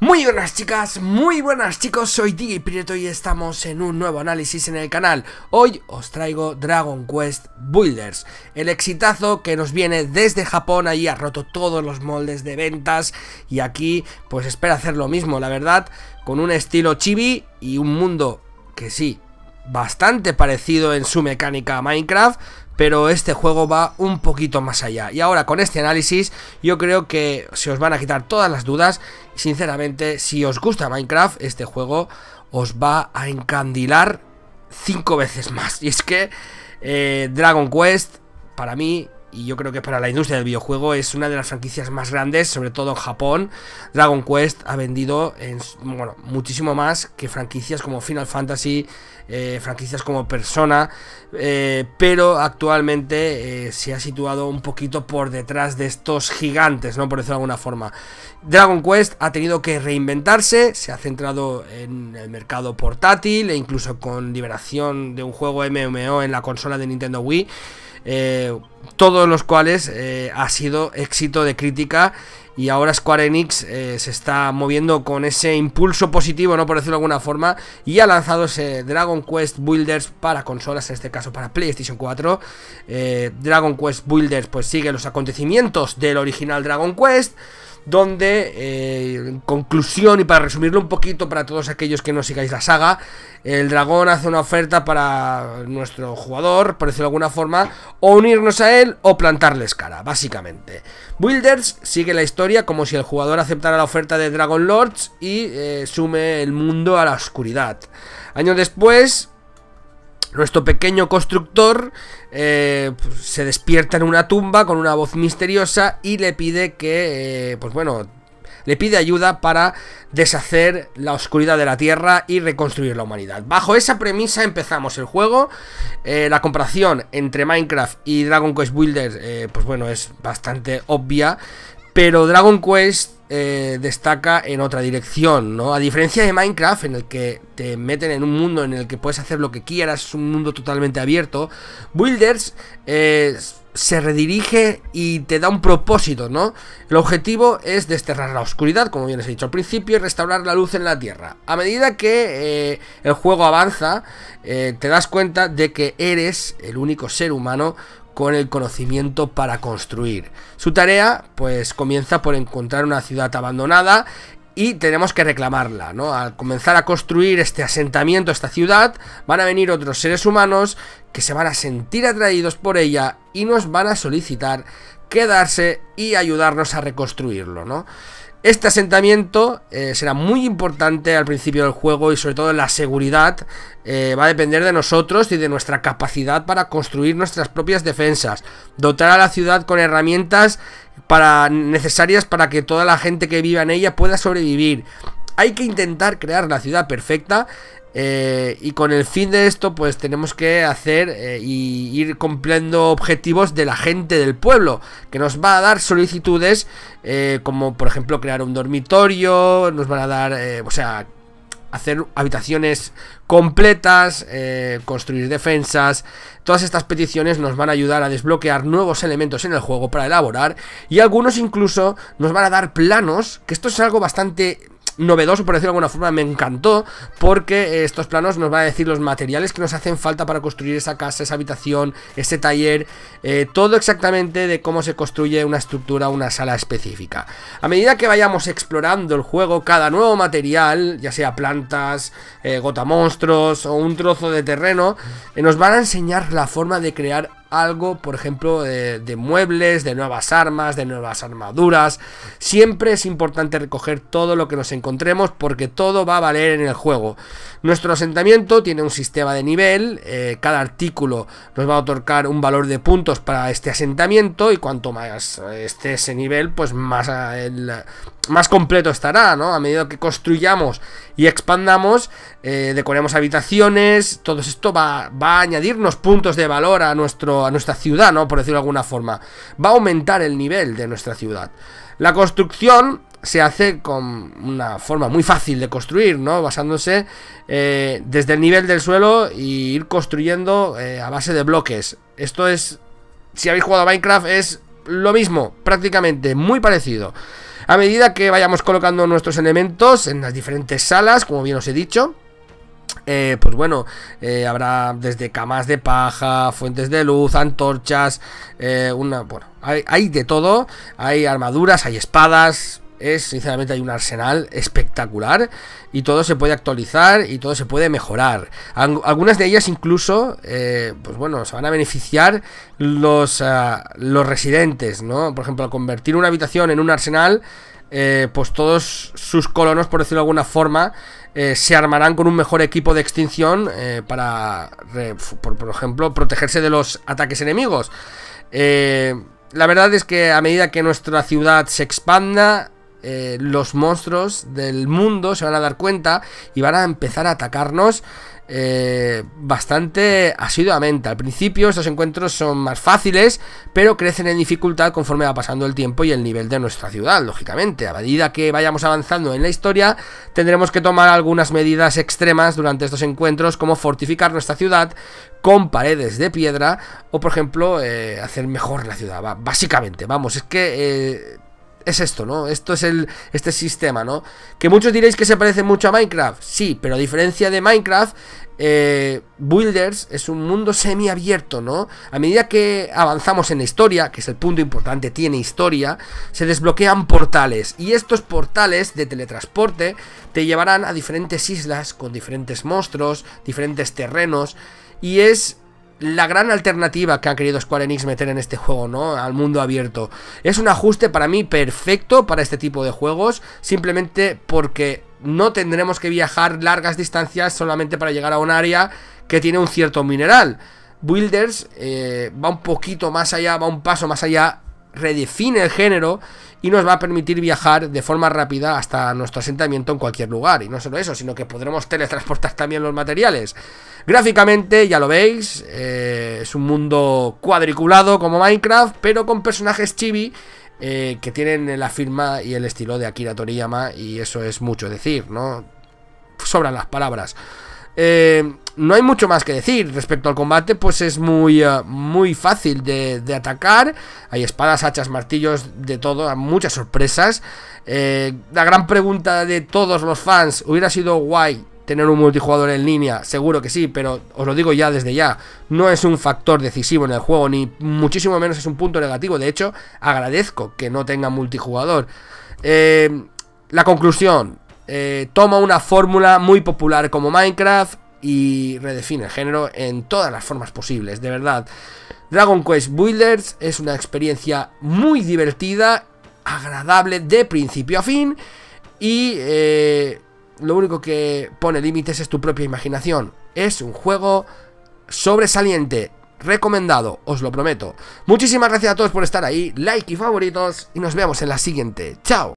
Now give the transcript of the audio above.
Muy buenas chicas, muy buenas chicos, soy Digiprieto Prieto y estamos en un nuevo análisis en el canal. Hoy os traigo Dragon Quest Builders, el exitazo que nos viene desde Japón, ahí ha roto todos los moldes de ventas y aquí pues espera hacer lo mismo, la verdad, con un estilo chibi y un mundo que sí, bastante parecido en su mecánica a Minecraft, pero este juego va un poquito más allá. Y ahora con este análisis yo creo que se os van a quitar todas las dudas. Sinceramente, si os gusta Minecraft, este juego os va a encandilar cinco veces más. Y es que eh, Dragon Quest, para mí, y yo creo que para la industria del videojuego es una de las franquicias más grandes, sobre todo en Japón. Dragon Quest ha vendido en, muchísimo más que franquicias como Final Fantasy, eh, franquicias como Persona, eh, pero actualmente eh, se ha situado un poquito por detrás de estos gigantes, ¿no? Por decirlo de alguna forma. Dragon Quest ha tenido que reinventarse, se ha centrado en el mercado portátil e incluso con liberación de un juego MMO en la consola de Nintendo Wii. Eh, todos los cuales eh, ha sido éxito de crítica y ahora Square Enix eh, se está moviendo con ese impulso positivo, no por decirlo de alguna forma, y ha lanzado ese Dragon Quest Builders para consolas, en este caso para PlayStation 4. Dragon Quest Builders pues sigue los acontecimientos del original Dragon Quest donde, en eh, conclusión y para resumirlo un poquito para todos aquellos que no sigáis la saga, el dragón hace una oferta para nuestro jugador, por decirlo de alguna forma, o unirnos a él o plantarles cara, básicamente. Builders sigue la historia como si el jugador aceptara la oferta de Dragon Lords y eh, sume el mundo a la oscuridad. Años después, nuestro pequeño constructor eh, pues, se despierta en una tumba con una voz misteriosa y le pide que, eh, pues bueno, le pide ayuda para deshacer la oscuridad de la Tierra y reconstruir la humanidad. Bajo esa premisa empezamos el juego. Eh, la comparación entre Minecraft y Dragon Quest Builder pues bueno, es bastante obvia. Pero Dragon Quest eh, destaca en otra dirección, ¿no? A diferencia de Minecraft, en el que te meten en un mundo en el que puedes hacer lo que quieras, un mundo totalmente abierto, Builders eh, se redirige y te da un propósito, ¿no? El objetivo es desterrar la oscuridad, como bien os he dicho al principio, y restaurar la luz en la Tierra. A medida que eh, el juego avanza, te das cuenta de que eres el único ser humano con el conocimiento para construir. Su tarea, pues, comienza por encontrar una ciudad abandonada y tenemos que reclamarla, ¿no? Al comenzar a construir este asentamiento, esta ciudad, van a venir otros seres humanos que se van a sentir atraídos por ella y nos van a solicitar quedarse y ayudarnos a reconstruirlo, ¿no? Este asentamiento eh, será muy importante al principio del juego y sobre todo la seguridad eh, va a depender de nosotros y de nuestra capacidad para construir nuestras propias defensas, dotar a la ciudad con herramientas para, necesarias para que toda la gente que viva en ella pueda sobrevivir. Hay que intentar crear la ciudad perfecta eh, y con el fin de esto, pues tenemos que hacer eh, y ir cumpliendo objetivos de la gente del pueblo, que nos va a dar solicitudes eh, como, por ejemplo, crear un dormitorio, nos van a dar, o sea, hacer habitaciones completas, construir defensas. Todas estas peticiones nos van a ayudar a desbloquear nuevos elementos en el juego para elaborar y algunos incluso nos van a dar planos, que esto es algo bastante novedoso, por decirlo de alguna forma, me encantó, porque eh, estos planos nos van a decir los materiales que nos hacen falta para construir esa casa, esa habitación, ese taller, eh, todo exactamente de cómo se construye una estructura, una sala específica. A medida que vayamos explorando el juego, cada nuevo material, ya sea plantas, eh, gota monstruos o un trozo de terreno, nos van a enseñar la forma de crear algo, por ejemplo, de, muebles, de nuevas armas, de nuevas armaduras. Siempre es importante recoger todo lo que nos encontremos porque todo va a valer en el juego. Nuestro asentamiento tiene un sistema de nivel, eh, cada artículo nos va a otorgar un valor de puntos para este asentamiento y cuanto más eh, esté ese nivel, pues más eh, el más completo estará, ¿no? A medida que construyamos y expandamos, Decoramos eh, decoremos habitaciones, todo esto va, a añadirnos puntos de valor a, nuestro, a nuestra ciudad, ¿no? Por decirlo de alguna forma. Va a aumentar el nivel de nuestra ciudad. La construcción se hace con una forma muy fácil de construir, ¿no? Basándose eh, desde el nivel del suelo y ir construyendo eh, a base de bloques. Esto es, si habéis jugado a Minecraft, es lo mismo, prácticamente, muy parecido. A medida que vayamos colocando nuestros elementos en las diferentes salas, como bien os he dicho, eh, pues bueno, eh, habrá desde camas de paja, fuentes de luz, antorchas, eh, bueno, hay de todo, hay armaduras, hay espadas, es, sinceramente, hay un arsenal espectacular y todo se puede actualizar y todo se puede mejorar. Algunas de ellas incluso, eh, pues bueno, se van a beneficiar los, ah, los residentes, ¿no? Por ejemplo, al convertir una habitación en un arsenal, eh, pues todos sus colonos, por decirlo de alguna forma, eh, se armarán con un mejor equipo de extinción para, por, por, ejemplo, protegerse de los ataques enemigos. la verdad es que a medida que nuestra ciudad se expanda, eh, los monstruos del mundo se van a dar cuenta y van a empezar a atacarnos eh, bastante asiduamente. Al principio estos encuentros son más fáciles, pero crecen en dificultad conforme va pasando el tiempo y el nivel de nuestra ciudad, lógicamente. A medida que vayamos avanzando en la historia, tendremos que tomar algunas medidas extremas durante estos encuentros, como fortificar nuestra ciudad con paredes de piedra o, por ejemplo, eh, hacer mejor la ciudad. básicamente, vamos, es que es esto, ¿no? Esto es el, este sistema, ¿no? Que muchos diréis que se parece mucho a Minecraft, sí, pero a diferencia de Minecraft, eh, Builders es un mundo semiabierto, ¿no? A medida que avanzamos en la historia, que es el punto importante, tiene historia, se desbloquean portales. Y estos portales de teletransporte te llevarán a diferentes islas con diferentes monstruos, diferentes terrenos. Y es la gran alternativa que ha querido Square Enix meter en este juego, ¿no? Al mundo abierto. Es un ajuste para mí perfecto para este tipo de juegos, simplemente porque no tendremos que viajar largas distancias solamente para llegar a un área que tiene un cierto mineral. Builders eh, va un poquito más allá, va un paso más allá, redefine el género y nos va a permitir viajar de forma rápida hasta nuestro asentamiento en cualquier lugar. Y no solo eso, sino que podremos teletransportar también los materiales. Gráficamente, ya lo veis, eh, es un mundo cuadriculado como Minecraft, pero con personajes chibi eh, que tienen la firma y el estilo de Akira Toriyama, y eso es mucho decir, ¿no? Sobran las palabras. Eh, no hay mucho más que decir respecto al combate, pues es muy, eh, muy fácil de, atacar. Hay espadas, hachas, martillos, de todo, muchas sorpresas. Eh, la gran pregunta de todos los fans, ¿hubiera sido guay tener un multijugador en línea? Seguro que sí, pero os lo digo ya desde ya, no es un factor decisivo en el juego, ni muchísimo menos es un punto negativo. De hecho, agradezco que no tenga multijugador. la conclusión, eh, toma una fórmula muy popular como Minecraft y redefine el género en todas las formas posibles, de verdad. Dragon Quest Builders es una experiencia muy divertida, agradable de principio a fin y eh, lo único que pone límites es tu propia imaginación. Es un juego sobresaliente, recomendado, os lo prometo. Muchísimas gracias a todos por estar ahí, like y favoritos y nos vemos en la siguiente. Chao.